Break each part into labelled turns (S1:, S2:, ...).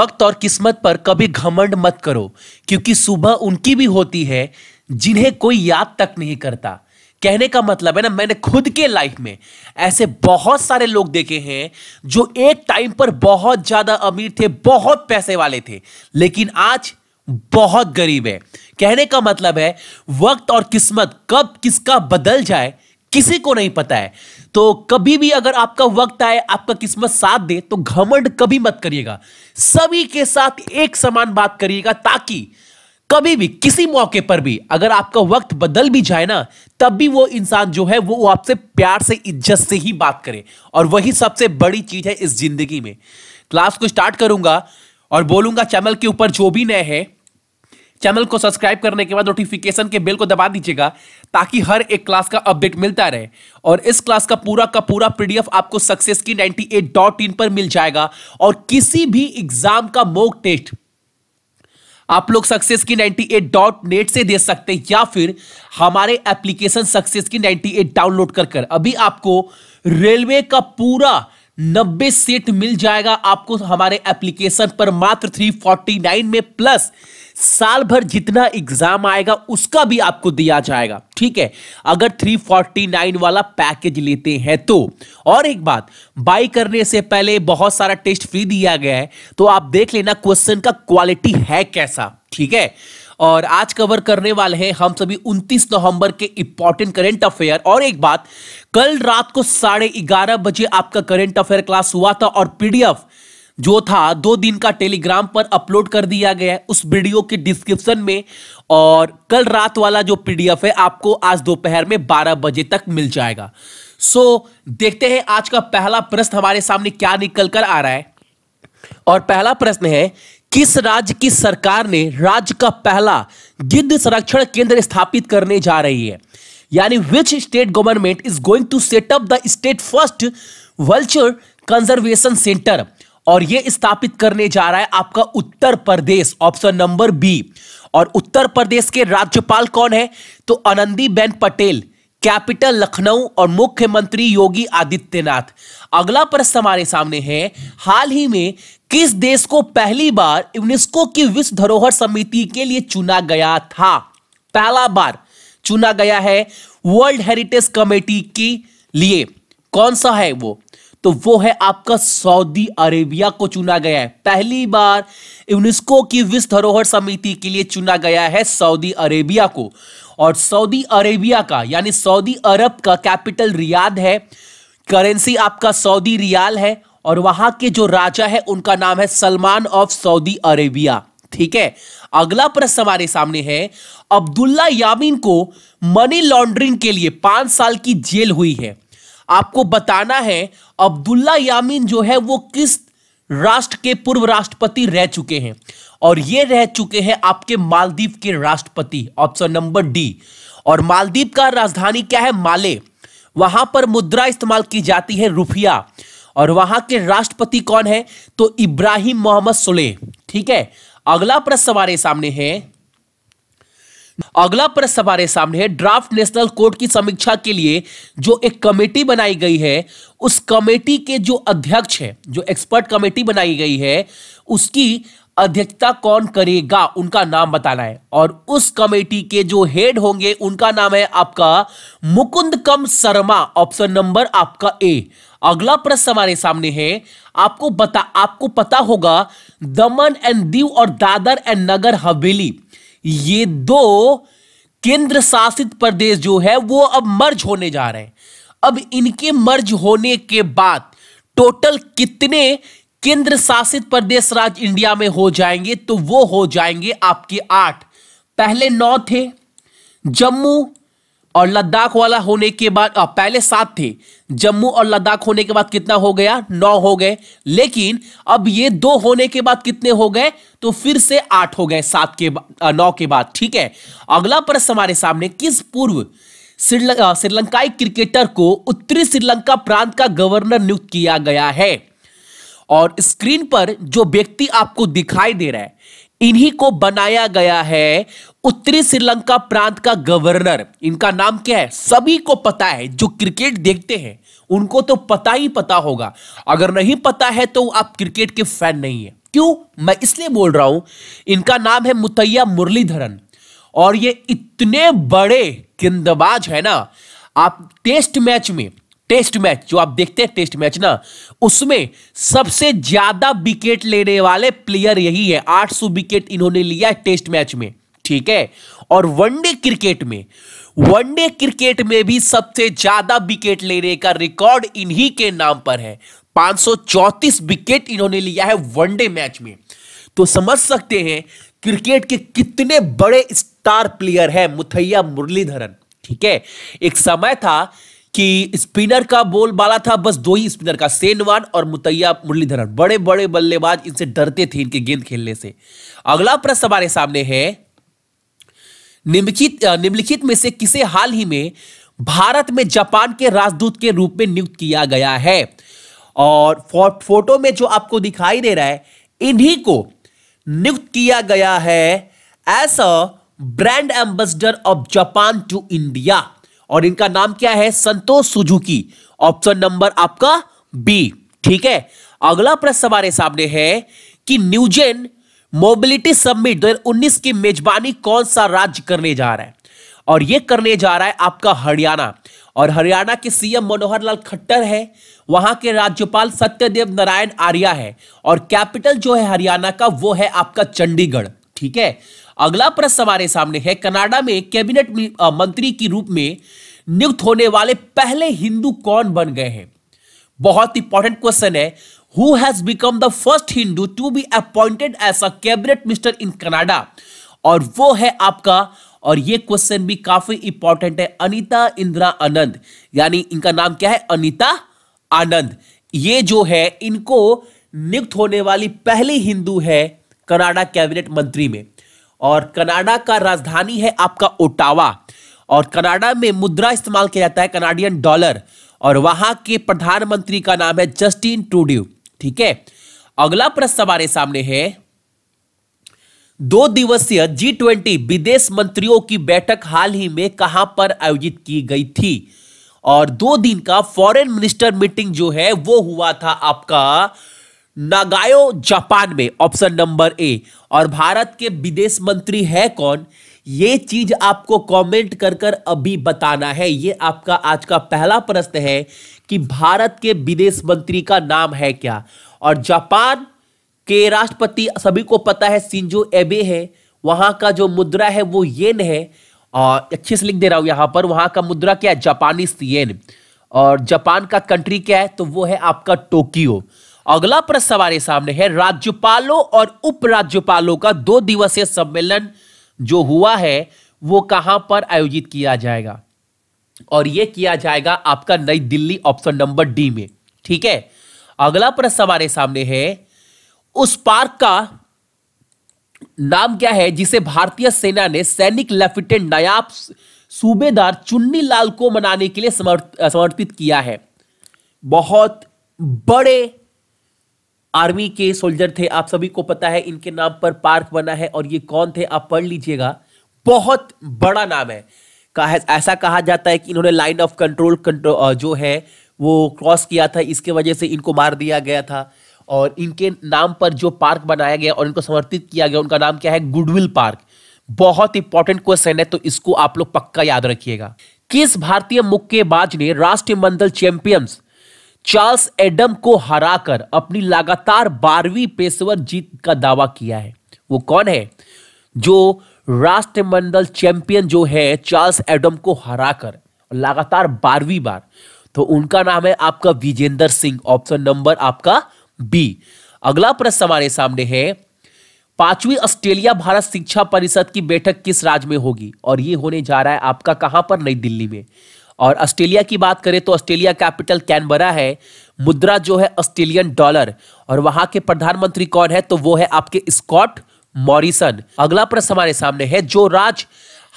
S1: वक्त और किस्मत पर कभी घमंड मत करो क्योंकि सुबह उनकी भी होती है जिन्हें कोई याद तक नहीं करता कहने का मतलब है ना मैंने खुद के लाइफ में ऐसे बहुत सारे लोग देखे हैं जो एक टाइम पर बहुत ज़्यादा अमीर थे बहुत पैसे वाले थे लेकिन आज बहुत गरीब है कहने का मतलब है वक्त और किस्मत कब किसका बदल जाए किसी को नहीं पता है तो कभी भी अगर आपका वक्त आए आपका किस्मत साथ दे तो घमंड कभी मत करिएगा सभी के साथ एक समान बात करिएगा ताकि कभी भी किसी मौके पर भी अगर आपका वक्त बदल भी जाए ना तब भी वो इंसान जो है वो आपसे प्यार से इज्जत से ही बात करे और वही सबसे बड़ी चीज है इस जिंदगी में क्लास को स्टार्ट करूंगा और बोलूंगा चैनल के ऊपर जो भी नए हैं चैनल को सब्सक्राइब करने के बाद नोटिफिकेशन के बेल को दबा दीजिएगा ताकि हर एक क्लास का अपडेट मिलता रहे और इस क्लास का पूरा का पूरा पीडीएफ आपको सक्सेस की नाइनटी एट डॉट इन पर मिल जाएगा और किसी भी एग्जाम का मोक टेस्ट आप लोग सक्सेस की नाइनटी एट डॉट नेट से दे सकते हैं या फिर हमारे एप्लीकेशन सक्सेस की नाइनटी एट डाउनलोड कर कर अभी आपको रेलवे का पूरा नब्बे सीट मिल जाएगा आपको हमारे एप्लीकेशन पर मात्र 349 में प्लस साल भर जितना एग्जाम आएगा उसका भी आपको दिया जाएगा ठीक है अगर 349 वाला पैकेज लेते हैं तो और एक बात बाई करने से पहले बहुत सारा टेस्ट फ्री दिया गया है तो आप देख लेना क्वेश्चन का क्वालिटी है कैसा ठीक है और आज कवर करने वाले हैं हम सभी 29 नवंबर के इंपॉर्टेंट करेंट अफेयर और एक बात कल रात को साढ़े ग्यारह बजे आपका करंट अफेयर क्लास हुआ था और पीडीएफ जो था दो दिन का टेलीग्राम पर अपलोड कर दिया गया है उस वीडियो के डिस्क्रिप्शन में और कल रात वाला जो पीडीएफ है आपको आज दोपहर में 12 बजे तक मिल जाएगा सो so, देखते हैं आज का पहला प्रश्न हमारे सामने क्या निकल कर आ रहा है और पहला प्रश्न है किस राज्य की सरकार ने राज्य का पहला गिद्ध संरक्षण केंद्र स्थापित करने जा रही है यानी which state government is going to set up the state first vulture conservation centre और ये स्थापित करने जा रहा है आपका Uttar Pradesh option number B और उत्तर प्रदेश के राज्यपाल कौन है तो आनंदी बेन पटेल कैपिटल लखनऊ और मुख्यमंत्री योगी आदित्यनाथ अगला प्रश्न हमारे सामने है हाल ही में किस देश को पहली बार यूनेस्को की विश्व धरोहर समिति के लिए चुना गया था पहला बार चुना गया है वर्ल्ड हेरिटेज कमेटी के लिए कौन सा है वो तो वो है आपका सऊदी अरेबिया को चुना गया है पहली बार यूनेस्को की विश्व धरोहर समिति के लिए चुना गया है सऊदी अरेबिया को और सऊदी अरेबिया का यानी सऊदी अरब का कैपिटल रियाद है करेंसी आपका सऊदी रियाल है और वहां के जो राजा है उनका नाम है सलमान ऑफ सऊदी अरेबिया ठीक है अगला प्रश्न हमारे सामने है अब्दुल्ला यामीन को मनी लॉन्ड्रिंग के लिए पांच साल की जेल हुई है आपको बताना है अब्दुल्ला यामीन जो है वो किस राष्ट्र के पूर्व राष्ट्रपति रह चुके हैं और ये रह चुके हैं आपके मालदीव के राष्ट्रपति ऑप्शन नंबर डी और मालदीव का राजधानी क्या है माले वहां पर मुद्रा इस्तेमाल की जाती है रुफिया और वहां के राष्ट्रपति कौन है तो इब्राहिम मोहम्मद सुलेह ठीक है अगला प्रश्न हमारे सामने है अगला प्रश्न हमारे सामने है ड्राफ्ट नेशनल कोड की समीक्षा के लिए जो एक कमेटी बनाई गई है उस कमेटी के जो अध्यक्ष है जो एक्सपर्ट कमेटी बनाई गई है उसकी अध्यक्षता कौन करेगा उनका नाम बताना है और उस कमेटी के जो हेड होंगे उनका नाम है आपका मुकुंद कम शर्मा ऑप्शन नंबर आपका ए अगला प्रश्न हमारे सामने है आपको बता आपको पता होगा दमन एंड दीव और दादर एंड नगर हवेली ये दो केंद्र शासित प्रदेश जो है वो अब मर्ज होने जा रहे हैं अब इनके मर्ज होने के बाद टोटल कितने केंद्र शासित प्रदेश राज्य इंडिया में हो जाएंगे तो वो हो जाएंगे आपके आठ पहले नौ थे जम्मू और लद्दाख वाला होने के बाद आ, पहले सात थे जम्मू और लद्दाख होने के बाद कितना हो गया नौ हो गए लेकिन अब ये दो होने के बाद कितने हो गए तो फिर से आठ हो गए सात के आ, नौ के बाद ठीक है अगला प्रश्न हमारे सामने किस पूर्व श्रीलंकाई क्रिकेटर को उत्तरी श्रीलंका प्रांत का गवर्नर नियुक्त किया गया है और स्क्रीन पर जो व्यक्ति आपको दिखाई दे रहा है इन्हीं को बनाया गया है उत्तरी श्रीलंका प्रांत का गवर्नर इनका नाम क्या है सभी को पता है जो क्रिकेट देखते हैं उनको तो पता ही पता होगा अगर नहीं पता है तो आप क्रिकेट के फैन नहीं है क्यों मैं इसलिए बोल रहा हूं इनका नाम है मुतैया मुरलीधरन और ये इतने बड़े गेंदबाज है ना आप टेस्ट मैच में टेस्ट मैच जो आप देखते हैं टेस्ट मैच ना उसमें सबसे ज्यादा विकेट लेने वाले प्लेयर यही है 800 विकेट इन्होंने लिया है टेस्ट मैच में ठीक है और वनडे क्रिकेट में वनडे क्रिकेट में भी सबसे ज्यादा विकेट लेने का रिकॉर्ड इन्हीं के नाम पर है 534 विकेट इन्होंने लिया है वनडे मैच में तो समझ सकते हैं क्रिकेट के कितने बड़े स्टार प्लेयर है मुथैया मुरलीधरन ठीक है एक समय था कि स्पिनर का बोल बाला था बस दो ही स्पिनर का सेनवान और मुतैया मुरलीधरन बड़े बड़े बल्लेबाज इनसे डरते थे इनके गेंद खेलने से अगला प्रश्न हमारे सामने है निम्नलिखित निम्नलिखित में से किसे हाल ही में भारत में जापान के राजदूत के रूप में नियुक्त किया गया है और फो, फोटो में जो आपको दिखाई दे रहा है इन्हीं को नियुक्त किया गया है as a brand ambassador of Japan to India और इनका नाम क्या है संतोष सुजुकी ऑप्शन नंबर आपका बी ठीक है अगला प्रश्न हमारे सामने है कि न्यूजेन मोबिलिटी समिट 2019 की मेजबानी कौन सा राज्य करने जा रहा है और यह करने जा रहा है आपका हरियाणा और हरियाणा के सीएम मनोहर लाल खट्टर है वहां के राज्यपाल सत्यदेव नारायण आर्या है और कैपिटल जो है हरियाणा का वो है आपका चंडीगढ़ ठीक है अगला प्रश्न हमारे सामने है कनाडा में कैबिनेट मंत्री के रूप में नियुक्त होने वाले पहले हिंदू कौन बन गए हैं बहुत इंपॉर्टेंट क्वेश्चन है who has become the first Hindu to be appointed as a cabinet minister in Canada और वो है आपका और ये क्वेश्चन भी काफी इंपॉर्टेंट है अनिता इंदिरा आनंद यानी इनका नाम क्या है अनिता आनंद ये जो है इनको नियुक्त होने वाली पहली हिंदू है कनाडा कैबिनेट मंत्री में और कनाडा का राजधानी है आपका ओटावा और कनाडा में मुद्रा इस्तेमाल किया जाता है कनाडियन डॉलर और वहां के प्रधानमंत्री का नाम है जस्टिन ट्रूड्यू ठीक है अगला प्रश्न हमारे सामने है दो दिवसीय जी ट्वेंटी विदेश मंत्रियों की बैठक हाल ही में कहां पर आयोजित की गई थी और दो दिन का फॉरेन मिनिस्टर मीटिंग जो है वो हुआ था आपका नागायो जापान में ऑप्शन नंबर ए और भारत के विदेश मंत्री है कौन ये चीज आपको कमेंट कर कर अभी बताना है ये आपका आज का पहला प्रश्न है कि भारत के विदेश मंत्री का नाम है क्या और जापान के राष्ट्रपति सभी को पता है सिंजो एबे है वहां का जो मुद्रा है वो येन है और अच्छे से लिख दे रहा हूं यहां पर वहां का मुद्रा क्या है जापानीज येन और जापान का कंट्री क्या है तो वो है आपका टोक्यो अगला प्रश्न हमारे सामने है राज्यपालों और उपराज्यपालों का दो दिवसीय सम्मेलन जो हुआ है वो कहां पर आयोजित किया जाएगा और यह किया जाएगा आपका नई दिल्ली ऑप्शन नंबर डी में ठीक है अगला प्रश्न हमारे सामने है उस पार्क का नाम क्या है जिसे भारतीय सेना ने सैनिक लेफ्टिनेंट नायाब सूबेदार चुन्नी लाल को मनाने के लिए समर्पित किया है बहुत बड़े आर्मी के सोल्जर थे आप सभी को पता है इनके नाम पर पार्क बना है और ये कौन थे आप पढ़ लीजिएगा बहुत बड़ा नाम है कहा ऐसा कहा जाता है कि इन्होंने लाइन ऑफ कंट्रोल जो है वो क्रॉस किया था इसके वजह से इनको मार दिया गया था और इनके नाम पर जो पार्क बनाया गया और इनको समर्पित किया गया उनका नाम क्या है गुडविल पार्क बहुत इंपॉर्टेंट क्वेश्चन है तो इसको आप लोग पक्का याद रखिएगा किस भारतीय मुक्केबाज ने राष्ट्रीय मंडल चैंपियंस चार्ल्स एडम को हराकर अपनी लगातार बारहवीं पेशेवर जीत का दावा किया है वो कौन है जो राष्ट्रमंडल चैंपियन जो है चार्ल्स एडम को हराकर लगातार बारहवीं बार तो उनका नाम है आपका विजेंद्र सिंह ऑप्शन नंबर आपका बी अगला प्रश्न हमारे सामने है पांचवी ऑस्ट्रेलिया भारत शिक्षा परिषद की बैठक किस राज्य में होगी और ये होने जा रहा है आपका कहां पर नई दिल्ली में और ऑस्ट्रेलिया की बात करें तो ऑस्ट्रेलिया कैपिटल कैनबरा है मुद्रा जो है ऑस्ट्रेलियन डॉलर और वहां के प्रधानमंत्री कौन है तो वो है आपके स्कॉट मॉरिसन अगला प्रश्न हमारे सामने है जो राज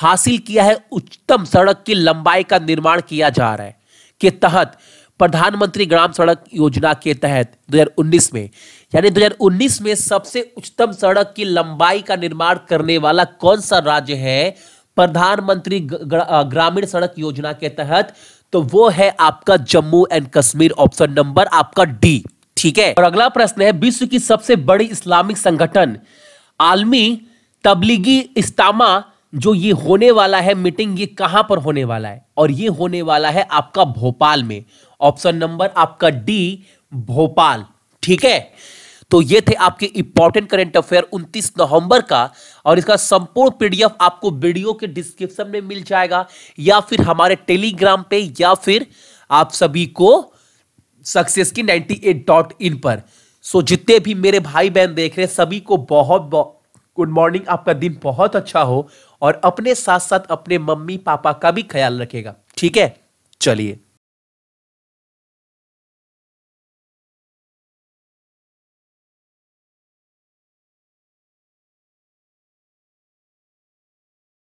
S1: हासिल किया है उच्चतम सड़क की लंबाई का निर्माण किया जा रहा है के तहत प्रधानमंत्री ग्राम सड़क योजना के तहत 2019 में यानी 2019 में सबसे उच्चतम सड़क की लंबाई का निर्माण करने वाला कौन सा राज्य है प्रधानमंत्री ग्रामीण सड़क योजना के तहत तो वो है आपका Jammu and Kashmir option number आपका डी ठीक है और अगला प्रश्न है विश्व की सबसे बड़ी इस्लामिक संगठन आलमी तबलीगी इस्तामा जो ये होने वाला है मीटिंग ये कहां पर होने वाला है और ये होने वाला है आपका भोपाल में ऑप्शन नंबर आपका डी भोपाल ठीक है तो ये थे आपके इंपॉर्टेंट करेंट अफेयर 29 नवंबर का और इसका संपूर्ण पीडीएफ आपको वीडियो के डिस्क्रिप्शन में मिल जाएगा या फिर हमारे टेलीग्राम पे या फिर आप सभी को सक्सेस की नाइनटी एट डॉट इन पर सो जितने भी मेरे भाई बहन देख रहे हैं सभी को बहुत बहुत गुड मॉर्निंग आपका दिन बहुत अच्छा हो और अपने साथ साथ अपने मम्मी पापा का भी ख्याल रखेगा ठीक है चलिए